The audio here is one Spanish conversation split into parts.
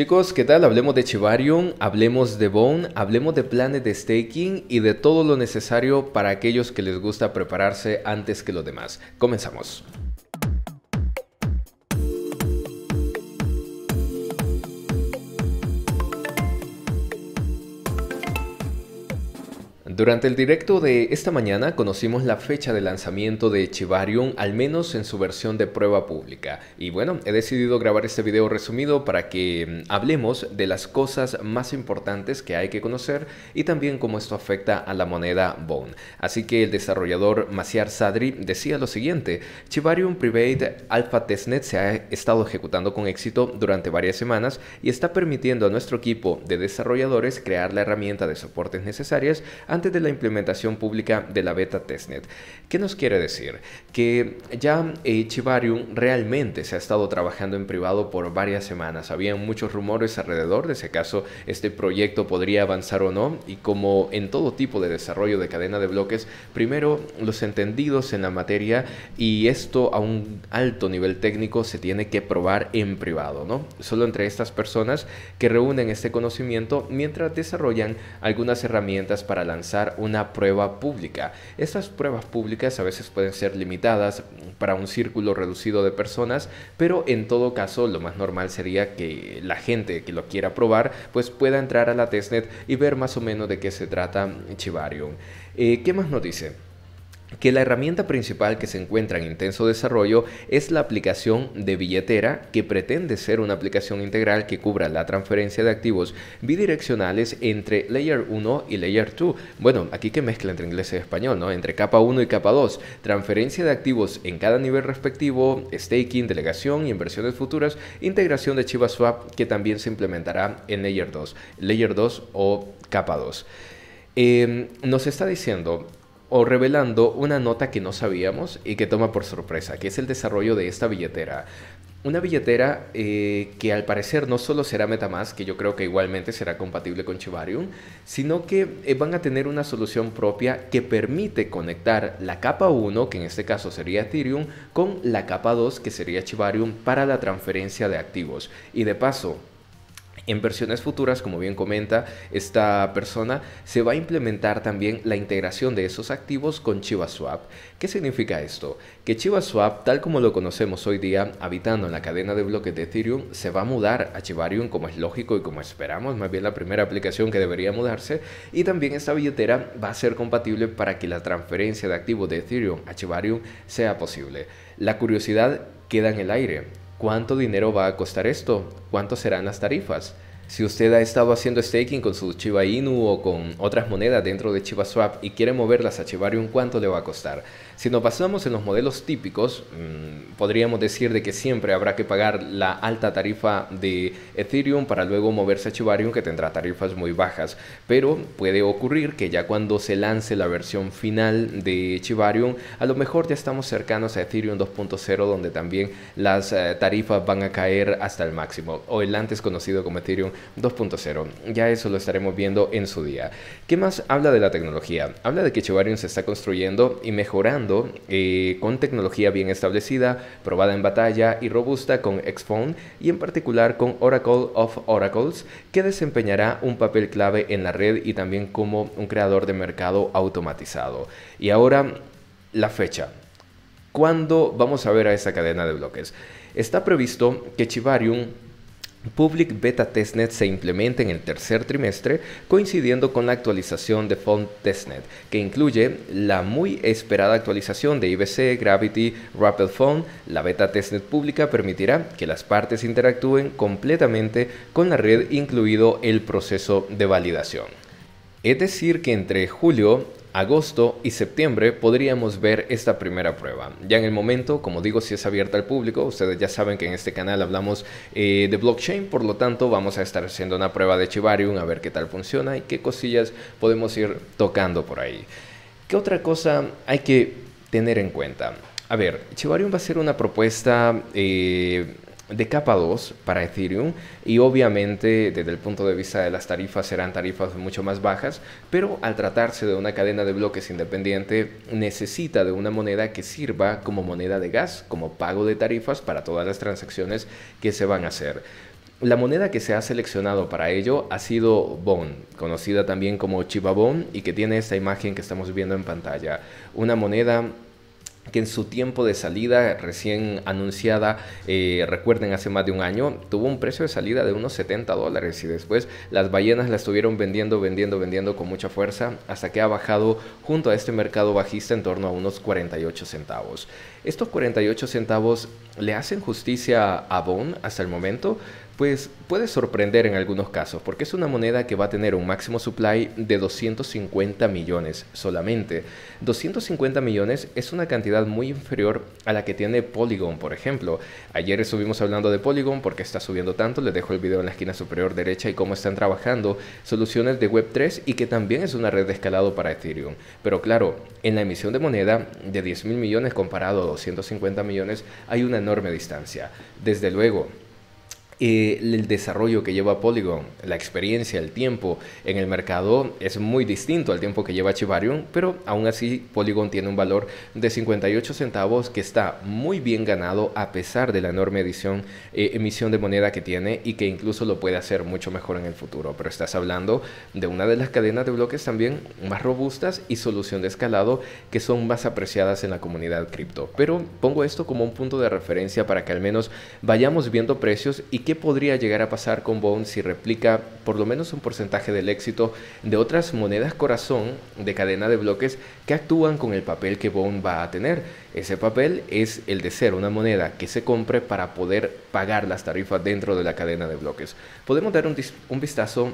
Chicos, ¿qué tal? Hablemos de Chivarium, hablemos de Bone, hablemos de planes de staking y de todo lo necesario para aquellos que les gusta prepararse antes que los demás. Comenzamos. Durante el directo de esta mañana conocimos la fecha de lanzamiento de Chivarium, al menos en su versión de prueba pública. Y bueno, he decidido grabar este video resumido para que mm, hablemos de las cosas más importantes que hay que conocer y también cómo esto afecta a la moneda Bone. Así que el desarrollador Maciar Sadri decía lo siguiente, Chivarium Private Alpha Testnet se ha estado ejecutando con éxito durante varias semanas y está permitiendo a nuestro equipo de desarrolladores crear la herramienta de soportes necesarias antes de la implementación pública de la beta testnet. ¿Qué nos quiere decir? Que ya eh, realmente se ha estado trabajando en privado por varias semanas. Había muchos rumores alrededor de si acaso este proyecto podría avanzar o no y como en todo tipo de desarrollo de cadena de bloques, primero los entendidos en la materia y esto a un alto nivel técnico se tiene que probar en privado, ¿no? Solo entre estas personas que reúnen este conocimiento mientras desarrollan algunas herramientas para lanzar una prueba pública. Estas pruebas públicas a veces pueden ser limitadas para un círculo reducido de personas, pero en todo caso lo más normal sería que la gente que lo quiera probar pues pueda entrar a la testnet y ver más o menos de qué se trata mm, Chivarium. Eh, ¿Qué más nos dice? que la herramienta principal que se encuentra en intenso desarrollo es la aplicación de billetera que pretende ser una aplicación integral que cubra la transferencia de activos bidireccionales entre Layer 1 y Layer 2. Bueno, aquí que mezcla entre inglés y español, ¿no? Entre capa 1 y capa 2. Transferencia de activos en cada nivel respectivo, staking, delegación, y inversiones futuras, integración de Chivaswap, Swap que también se implementará en Layer 2, Layer 2 o capa 2. Em, nos está diciendo o revelando una nota que no sabíamos y que toma por sorpresa, que es el desarrollo de esta billetera. Una billetera eh, que al parecer no solo será Metamask, que yo creo que igualmente será compatible con Chivarium, sino que eh, van a tener una solución propia que permite conectar la capa 1, que en este caso sería Ethereum, con la capa 2, que sería Chivarium, para la transferencia de activos. Y de paso, en versiones futuras, como bien comenta esta persona, se va a implementar también la integración de esos activos con ChivaSwap. ¿Qué significa esto? Que ChivaSwap, tal como lo conocemos hoy día, habitando en la cadena de bloques de Ethereum, se va a mudar a Chivarium como es lógico y como esperamos, más bien la primera aplicación que debería mudarse. Y también esta billetera va a ser compatible para que la transferencia de activos de Ethereum a Chivarium sea posible. La curiosidad queda en el aire. ¿Cuánto dinero va a costar esto? ¿Cuánto serán las tarifas? Si usted ha estado haciendo staking con su Chiba Inu o con otras monedas dentro de Chiba Swap y quiere moverlas a Chivarium, ¿cuánto le va a costar? Si nos basamos en los modelos típicos, mm, podríamos decir de que siempre habrá que pagar la alta tarifa de Ethereum para luego moverse a Chivarium que tendrá tarifas muy bajas, pero puede ocurrir que ya cuando se lance la versión final de Chivarium, a lo mejor ya estamos cercanos a Ethereum 2.0 donde también las eh, tarifas van a caer hasta el máximo o el antes conocido como Ethereum 2.0. Ya eso lo estaremos viendo en su día. ¿Qué más habla de la tecnología? Habla de que Chivarium se está construyendo y mejorando eh, con tecnología bien establecida, probada en batalla y robusta con Xphone y en particular con Oracle of Oracles, que desempeñará un papel clave en la red y también como un creador de mercado automatizado. Y ahora, la fecha. ¿Cuándo vamos a ver a esa cadena de bloques? Está previsto que Chivarium Public Beta Testnet se implementa en el tercer trimestre, coincidiendo con la actualización de Font Testnet, que incluye la muy esperada actualización de IBC, Gravity, Rapid Font. La Beta Testnet pública permitirá que las partes interactúen completamente con la red, incluido el proceso de validación. Es decir, que entre julio agosto y septiembre podríamos ver esta primera prueba. Ya en el momento, como digo, si es abierta al público, ustedes ya saben que en este canal hablamos eh, de blockchain, por lo tanto vamos a estar haciendo una prueba de Chivarium a ver qué tal funciona y qué cosillas podemos ir tocando por ahí. ¿Qué otra cosa hay que tener en cuenta? A ver, Chivarium va a ser una propuesta... Eh, de capa 2 para Ethereum y obviamente desde el punto de vista de las tarifas serán tarifas mucho más bajas, pero al tratarse de una cadena de bloques independiente necesita de una moneda que sirva como moneda de gas, como pago de tarifas para todas las transacciones que se van a hacer. La moneda que se ha seleccionado para ello ha sido Bone, conocida también como Chiba Bone y que tiene esta imagen que estamos viendo en pantalla. Una moneda que en su tiempo de salida recién anunciada, eh, recuerden hace más de un año, tuvo un precio de salida de unos 70 dólares y después las ballenas la estuvieron vendiendo, vendiendo, vendiendo con mucha fuerza hasta que ha bajado junto a este mercado bajista en torno a unos 48 centavos. Estos 48 centavos le hacen justicia a bond hasta el momento, pues puede sorprender en algunos casos, porque es una moneda que va a tener un máximo supply de 250 millones solamente. 250 millones es una cantidad muy inferior a la que tiene Polygon, por ejemplo. Ayer estuvimos hablando de Polygon porque está subiendo tanto, les dejo el video en la esquina superior derecha y cómo están trabajando soluciones de Web3 y que también es una red de escalado para Ethereum. Pero claro, en la emisión de moneda de 10 mil millones comparado a 250 millones hay una enorme distancia. Desde luego, eh, el desarrollo que lleva Polygon, la experiencia, el tiempo en el mercado es muy distinto al tiempo que lleva Chivarium, pero aún así Polygon tiene un valor de 58 centavos que está muy bien ganado a pesar de la enorme eh, emisión de moneda que tiene y que incluso lo puede hacer mucho mejor en el futuro. Pero estás hablando de una de las cadenas de bloques también más robustas y solución de escalado que son más apreciadas en la comunidad cripto. Pero pongo esto como un punto de referencia para que al menos vayamos viendo precios y que qué podría llegar a pasar con BONE si replica por lo menos un porcentaje del éxito de otras monedas corazón de cadena de bloques que actúan con el papel que BONE va a tener. Ese papel es el de ser una moneda que se compre para poder pagar las tarifas dentro de la cadena de bloques. Podemos dar un, un vistazo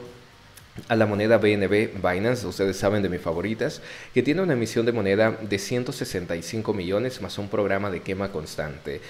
a la moneda BNB Binance, ustedes saben de mis favoritas, que tiene una emisión de moneda de 165 millones más un programa de quema constante.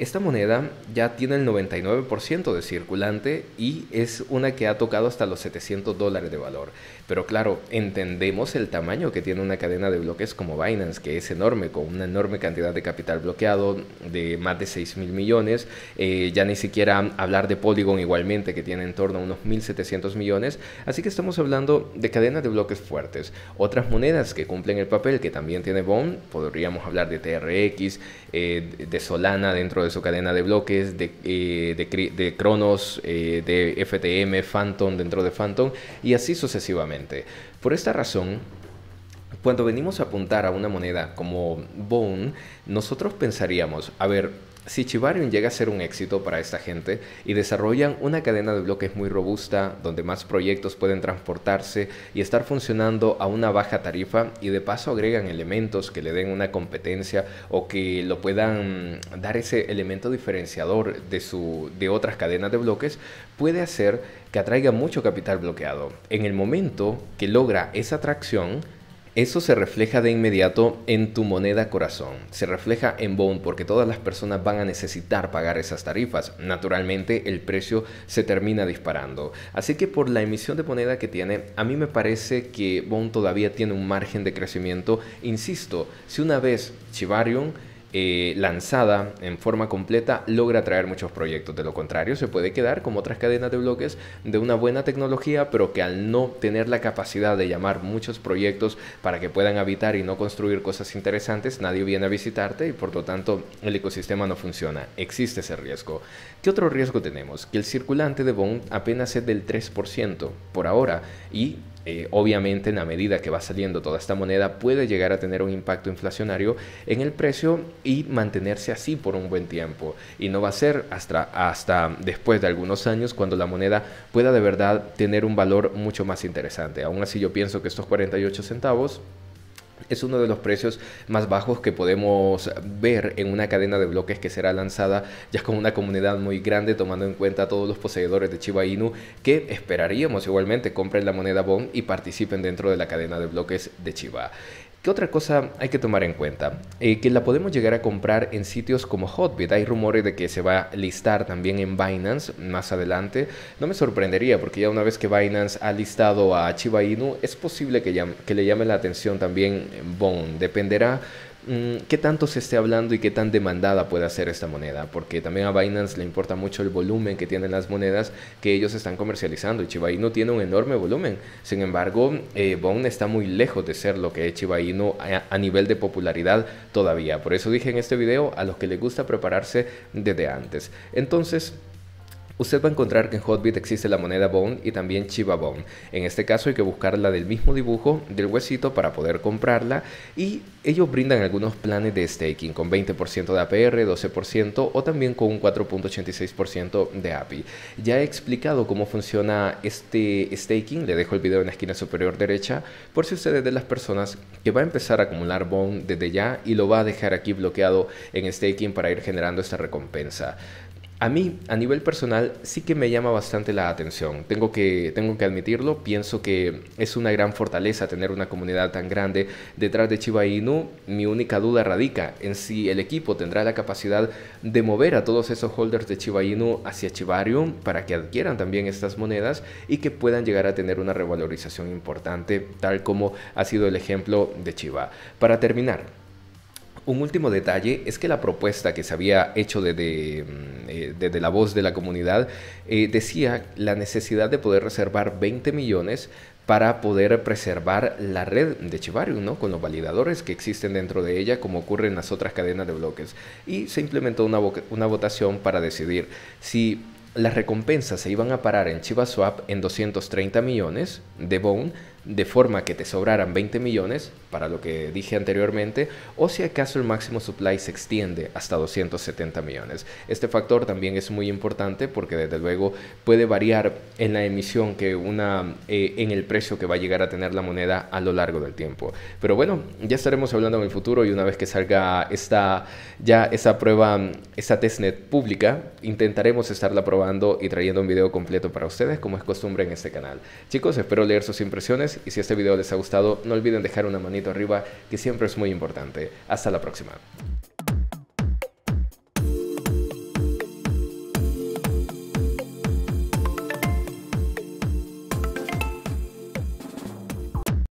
Esta moneda ya tiene el 99% de circulante y es una que ha tocado hasta los 700 dólares de valor. Pero claro, entendemos el tamaño que tiene una cadena de bloques como Binance, que es enorme, con una enorme cantidad de capital bloqueado de más de 6 mil millones. Eh, ya ni siquiera hablar de Polygon igualmente, que tiene en torno a unos 1.700 millones. Así que estamos hablando de cadenas de bloques fuertes. Otras monedas que cumplen el papel, que también tiene Bond, podríamos hablar de TRX, eh, de Solana dentro de de su cadena de bloques, de, eh, de, Cronos, eh, de FTM, Phantom dentro de Phantom y así sucesivamente. Por esta razón, cuando venimos a apuntar a una moneda como Bone, nosotros pensaríamos, a ver, si Chivarium llega a ser un éxito para esta gente y desarrollan una cadena de bloques muy robusta donde más proyectos pueden transportarse y estar funcionando a una baja tarifa y de paso agregan elementos que le den una competencia o que lo puedan dar ese elemento diferenciador de, de otras cadenas de bloques, puede hacer que atraiga mucho capital bloqueado. En el momento que logra esa atracción, eso se refleja de inmediato en tu moneda corazón, se refleja en Bond porque todas las personas van a necesitar pagar esas tarifas. Naturalmente el precio se termina disparando. Así que por la emisión de moneda que tiene, a mí me parece que Bond todavía tiene un margen de crecimiento. Insisto, si una vez Chivarium eh, lanzada en forma completa logra atraer muchos proyectos. De lo contrario, se puede quedar como otras cadenas de bloques de una buena tecnología, pero que al no tener la capacidad de llamar muchos proyectos para que puedan habitar y no construir cosas interesantes, nadie viene a visitarte y por lo tanto el ecosistema no funciona. Existe ese riesgo. ¿Qué otro riesgo tenemos? Que el circulante de Bond apenas es del 3% por ahora y eh, obviamente en la medida que va saliendo toda esta moneda puede llegar a tener un impacto inflacionario en el precio y mantenerse así por un buen tiempo. Y no va a ser hasta, hasta después de algunos años cuando la moneda pueda de verdad tener un valor mucho más interesante. Aún así yo pienso que estos 48 centavos es uno de los precios más bajos que podemos ver en una cadena de bloques que será lanzada ya con una comunidad muy grande tomando en cuenta a todos los poseedores de Chiba Inu que esperaríamos igualmente compren la moneda BON y participen dentro de la cadena de bloques de Chiba. ¿Qué otra cosa hay que tomar en cuenta? Eh, que la podemos llegar a comprar en sitios como Hotbit. Hay rumores de que se va a listar también en Binance más adelante. No me sorprendería porque ya una vez que Binance ha listado a Chiba Inu, es posible que, que le llame la atención también Bon. Dependerá Mm, qué tanto se esté hablando y qué tan demandada puede ser esta moneda, porque también a Binance le importa mucho el volumen que tienen las monedas que ellos están comercializando. Y Chiba tiene un enorme volumen. Sin embargo, eh, Bone está muy lejos de ser lo que es Chiba a, nivel de popularidad todavía. Por eso dije en este video a los que les gusta prepararse desde antes. Entonces, Usted va a encontrar que en Hotbit existe la moneda Bone y también Chiba Bone. En este caso hay que buscar la del mismo dibujo del huesito para poder comprarla y ellos brindan algunos planes de staking con 20% de APR, 12% o también con un 4.86% de API. Ya he explicado cómo funciona este staking, le dejo el video en la esquina superior derecha por si usted es de las personas que va a empezar a acumular Bone desde ya y lo va a dejar aquí bloqueado en staking para ir generando esta recompensa. A mí, a nivel personal, sí que me llama bastante la atención. Tengo que, tengo que admitirlo, pienso que es una gran fortaleza tener una comunidad tan grande detrás de Chiba Inu. Mi única duda radica en si el equipo tendrá la capacidad de mover a todos esos holders de Chiba Inu hacia Chibarium para que adquieran también estas monedas y que puedan llegar a tener una revalorización importante, tal como ha sido el ejemplo de Chiba. Para terminar, un último detalle es que la propuesta que se había hecho desde, mm, eh, la voz de la comunidad eh, decía la necesidad de poder reservar 20 millones para poder preservar la red de Chivarium, ¿no? Con los validadores que existen dentro de ella, como ocurre en las otras cadenas de bloques. Y se implementó una, una votación para decidir si las recompensas se iban a parar en ChivaSwap en 230 millones de Bone, de forma que te sobraran 20 millones, para lo que dije anteriormente, o si acaso el máximo supply se extiende hasta 270 millones. Este factor también es muy importante porque desde luego puede variar en la emisión que una, eh, en el precio que va a llegar a tener la moneda a lo largo del tiempo. Pero bueno, ya estaremos hablando en el futuro y una vez que salga esta, ya esa prueba, esta testnet pública, intentaremos estarla probando y trayendo un video completo para ustedes como es costumbre en este canal. Chicos, espero leer sus impresiones y si este video les ha gustado no olviden dejar una manito arriba que siempre es muy importante. Hasta la próxima.